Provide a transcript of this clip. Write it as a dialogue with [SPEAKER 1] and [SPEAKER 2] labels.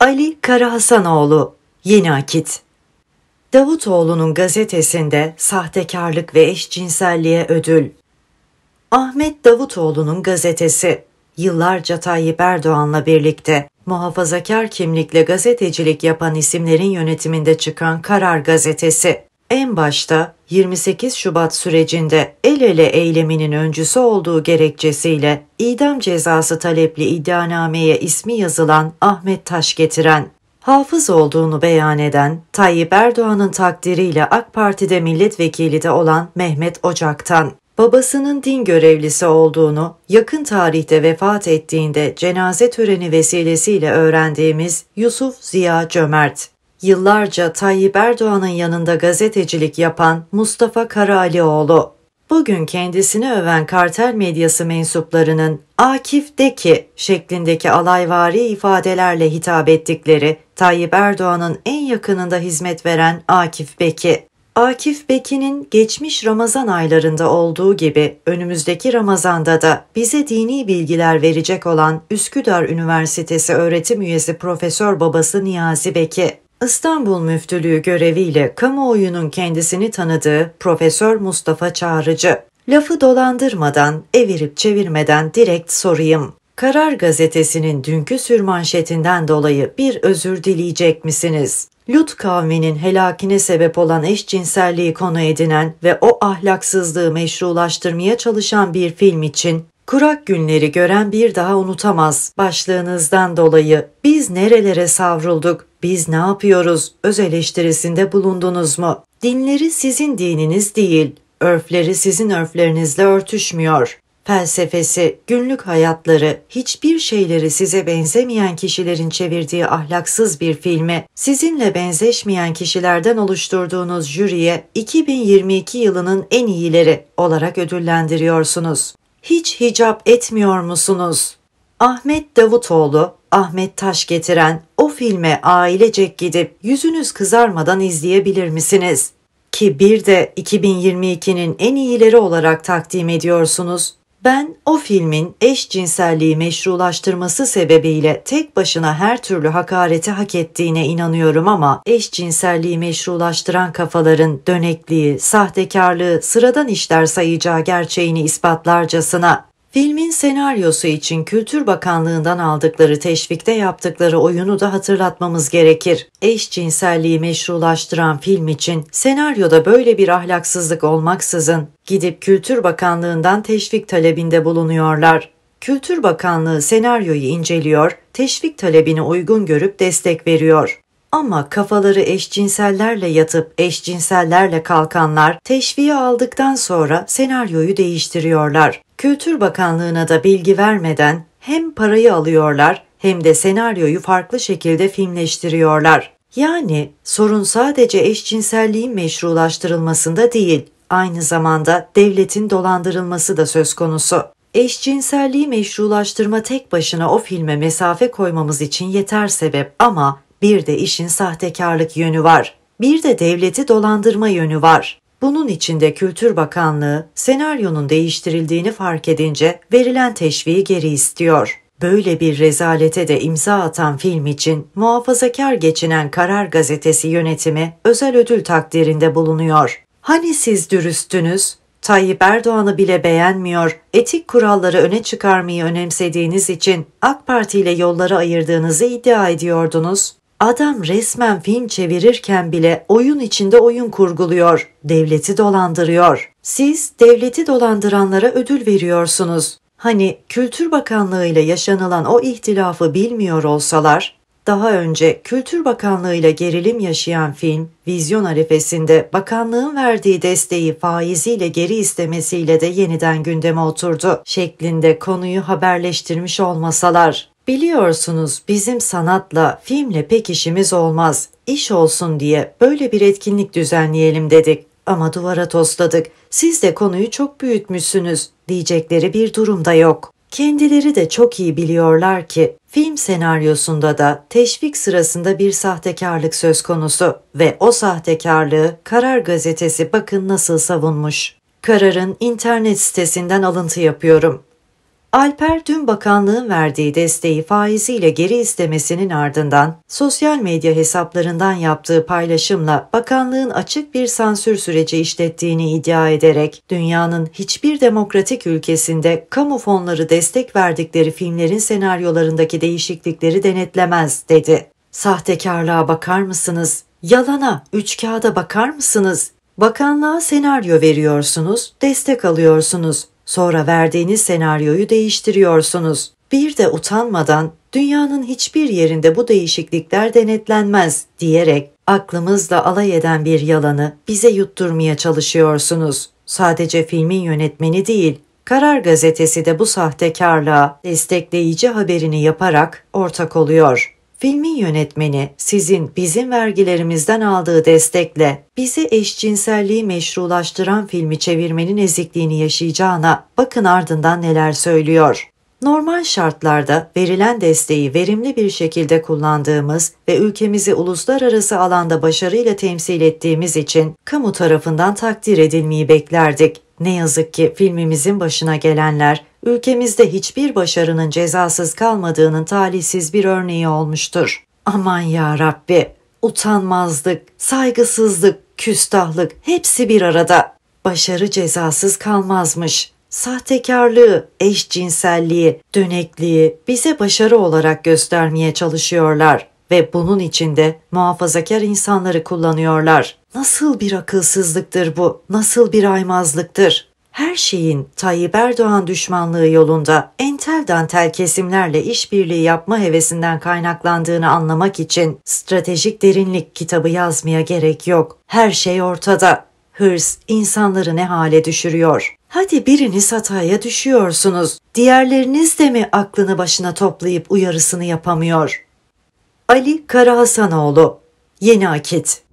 [SPEAKER 1] Ali Karahasanoğlu Yeni Akit Davutoğlu'nun gazetesinde sahtekarlık ve eşcinselliğe ödül. Ahmet Davutoğlu'nun gazetesi yıllarca Tayyip Erdoğan'la birlikte muhafazakar kimlikle gazetecilik yapan isimlerin yönetiminde çıkan Karar Gazetesi en başta 28 Şubat sürecinde el ele eyleminin öncüsü olduğu gerekçesiyle idam cezası talepli iddianameye ismi yazılan Ahmet Taş getiren, hafız olduğunu beyan eden Tayyip Erdoğan'ın takdiriyle AK Parti'de milletvekili de olan Mehmet Ocak'tan, babasının din görevlisi olduğunu yakın tarihte vefat ettiğinde cenaze töreni vesilesiyle öğrendiğimiz Yusuf Ziya Cömert, Yıllarca Tayyip Erdoğan'ın yanında gazetecilik yapan Mustafa Karalioğlu, Bugün kendisini öven kartel medyası mensuplarının Akif de ki şeklindeki alayvari ifadelerle hitap ettikleri Tayyip Erdoğan'ın en yakınında hizmet veren Akif Beki. Akif Beki'nin geçmiş Ramazan aylarında olduğu gibi önümüzdeki Ramazan'da da bize dini bilgiler verecek olan Üsküdar Üniversitesi öğretim üyesi Profesör babası Niyazi Beki İstanbul Müftülüğü göreviyle kamuoyunun kendisini tanıdığı Profesör Mustafa Çağrıcı. Lafı dolandırmadan, evirip çevirmeden direkt sorayım. Karar gazetesinin dünkü sürmanşetinden dolayı bir özür dileyecek misiniz? Lut kavminin helakine sebep olan eşcinselliği konu edinen ve o ahlaksızlığı meşrulaştırmaya çalışan bir film için Kurak günleri gören bir daha unutamaz başlığınızdan dolayı biz nerelere savrulduk biz ne yapıyoruz öz eleştirisinde bulundunuz mu? Dinleri sizin dininiz değil, örfleri sizin örflerinizle örtüşmüyor. Felsefesi, günlük hayatları, hiçbir şeyleri size benzemeyen kişilerin çevirdiği ahlaksız bir filmi, sizinle benzeşmeyen kişilerden oluşturduğunuz jüriye 2022 yılının en iyileri olarak ödüllendiriyorsunuz. Hiç hicap etmiyor musunuz? Ahmet Davutoğlu Ahmet Taş getiren o filme ailecek gidip yüzünüz kızarmadan izleyebilir misiniz? Ki bir de 2022'nin en iyileri olarak takdim ediyorsunuz. Ben o filmin eşcinselliği meşrulaştırması sebebiyle tek başına her türlü hakareti hak ettiğine inanıyorum ama eşcinselliği meşrulaştıran kafaların dönekliği, sahtekarlığı sıradan işler sayacağı gerçeğini ispatlarcasına Filmin senaryosu için Kültür Bakanlığı'ndan aldıkları teşvikte yaptıkları oyunu da hatırlatmamız gerekir. Eşcinselliği meşrulaştıran film için senaryoda böyle bir ahlaksızlık olmaksızın gidip Kültür Bakanlığı'ndan teşvik talebinde bulunuyorlar. Kültür Bakanlığı senaryoyu inceliyor, teşvik talebini uygun görüp destek veriyor. Ama kafaları eşcinsellerle yatıp eşcinsellerle kalkanlar teşviği aldıktan sonra senaryoyu değiştiriyorlar. Kültür Bakanlığı'na da bilgi vermeden hem parayı alıyorlar hem de senaryoyu farklı şekilde filmleştiriyorlar. Yani sorun sadece eşcinselliğin meşrulaştırılmasında değil, aynı zamanda devletin dolandırılması da söz konusu. Eşcinselliği meşrulaştırma tek başına o filme mesafe koymamız için yeter sebep ama bir de işin sahtekarlık yönü var. Bir de devleti dolandırma yönü var. Bunun içinde Kültür Bakanlığı senaryonun değiştirildiğini fark edince verilen teşviği geri istiyor. Böyle bir rezalete de imza atan film için muhafazakar geçinen Karar Gazetesi yönetimi özel ödül takdirinde bulunuyor. Hani siz dürüsttünüz, Tayyip Erdoğan'ı bile beğenmiyor, etik kuralları öne çıkarmayı önemsediğiniz için AK Parti ile yolları ayırdığınızı iddia ediyordunuz. Adam resmen film çevirirken bile oyun içinde oyun kurguluyor, devleti dolandırıyor. Siz devleti dolandıranlara ödül veriyorsunuz. Hani Kültür Bakanlığı ile yaşanılan o ihtilafı bilmiyor olsalar, daha önce Kültür Bakanlığı ile gerilim yaşayan film, vizyon arifesinde bakanlığın verdiği desteği faiziyle geri istemesiyle de yeniden gündeme oturdu şeklinde konuyu haberleştirmiş olmasalar. Biliyorsunuz bizim sanatla, filmle pek işimiz olmaz. İş olsun diye böyle bir etkinlik düzenleyelim dedik ama duvara tosladık. Siz de konuyu çok büyütmüşsünüz diyecekleri bir durumda yok. Kendileri de çok iyi biliyorlar ki film senaryosunda da teşvik sırasında bir sahtekarlık söz konusu ve o sahtekarlığı Karar Gazetesi bakın nasıl savunmuş. Karar'ın internet sitesinden alıntı yapıyorum. Alper tüm bakanlığın verdiği desteği faiziyle geri istemesinin ardından sosyal medya hesaplarından yaptığı paylaşımla bakanlığın açık bir sansür süreci işlettiğini iddia ederek dünyanın hiçbir demokratik ülkesinde kamu fonları destek verdikleri filmlerin senaryolarındaki değişiklikleri denetlemez dedi. Sahtekarlığa bakar mısınız? Yalana, üç kağıda bakar mısınız? Bakanlığa senaryo veriyorsunuz, destek alıyorsunuz. Sonra verdiğiniz senaryoyu değiştiriyorsunuz. Bir de utanmadan dünyanın hiçbir yerinde bu değişiklikler denetlenmez diyerek aklımızla alay eden bir yalanı bize yutturmaya çalışıyorsunuz. Sadece filmin yönetmeni değil, Karar gazetesi de bu sahtekarlığa destekleyici haberini yaparak ortak oluyor. Filmin yönetmeni sizin bizim vergilerimizden aldığı destekle bizi eşcinselliği meşrulaştıran filmi çevirmenin ezikliğini yaşayacağına bakın ardından neler söylüyor. Normal şartlarda verilen desteği verimli bir şekilde kullandığımız ve ülkemizi uluslararası alanda başarıyla temsil ettiğimiz için kamu tarafından takdir edilmeyi beklerdik. Ne yazık ki filmimizin başına gelenler ülkemizde hiçbir başarının cezasız kalmadığının talihsiz bir örneği olmuştur. Aman ya Rabbi, utanmazlık, saygısızlık, küstahlık hepsi bir arada. Başarı cezasız kalmazmış. Sahtekarlığı, eşcinselliği, dönekliği bize başarı olarak göstermeye çalışıyorlar ve bunun içinde muhafazakar insanları kullanıyorlar. Nasıl bir akılsızlıktır bu? Nasıl bir aymazlıktır? Her şeyin Tayyip Erdoğan düşmanlığı yolunda entel dantel kesimlerle işbirliği yapma hevesinden kaynaklandığını anlamak için stratejik derinlik kitabı yazmaya gerek yok. Her şey ortada. Hırs insanları ne hale düşürüyor? Hadi biriniz hataya düşüyorsunuz. Diğerleriniz de mi aklını başına toplayıp uyarısını yapamıyor? Ali Kara Hasanoğlu, Yeni Akit